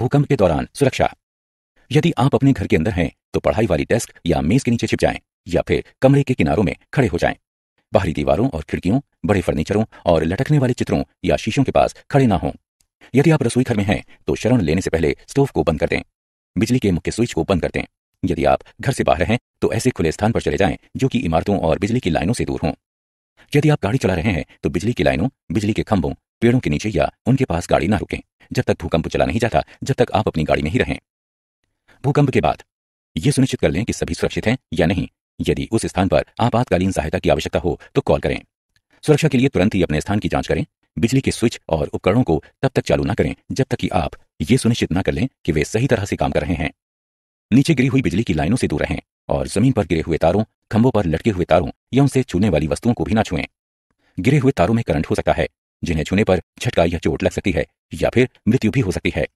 भूकंप के दौरान सुरक्षा यदि आप अपने घर के अंदर हैं तो पढ़ाई वाली डेस्क या मेज के नीचे छिप जाएं या फिर कमरे के किनारों में खड़े हो जाएं बाहरी दीवारों और खिड़कियों बड़े फर्नीचरों और लटकने वाले चित्रों या शीशों के पास खड़े ना हों यदि आप रसोई घर में हैं तो शरण लेने से पहले स्टोव को बंद कर दें बिजली के मुख्य स्विच को बंद कर दें यदि आप घर से बाहर हैं तो ऐसे खुले स्थान पर चले जाएं जो कि इमारतों और बिजली की लाइनों से दूर हों यदि आप गाड़ी चला रहे हैं तो बिजली की लाइनों बिजली के खंभों पेड़ों के नीचे या उनके पास गाड़ी ना रुकें जब तक भूकंप चला नहीं जाता जब तक आप अपनी गाड़ी में ही रहें भूकंप के बाद यह सुनिश्चित कर लें कि सभी सुरक्षित हैं या नहीं यदि उस स्थान पर आपातकालीन सहायता की आवश्यकता हो तो कॉल करें सुरक्षा के लिए तुरंत ही अपने स्थान की जांच करें बिजली के स्विच और उपकरणों को तब तक चालू न करें जब तक कि आप ये सुनिश्चित न कर लें कि वे सही तरह से काम कर रहे हैं नीचे गिरी हुई बिजली की लाइनों से दूर रहें और जमीन पर गिरे हुए तारों खंभों पर लटके हुए तारों या उनसे छूने वाली वस्तुओं को भी ना छुएं गिरे हुए तारों में करंट हो सकता है जिन्हें छूने पर झटका या चोट लग सकती है या फिर मृत्यु भी हो सकती है